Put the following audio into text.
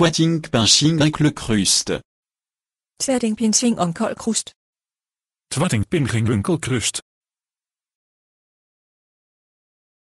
Sweating pinching enkele crust. Sweating pinching crust. pinching crust.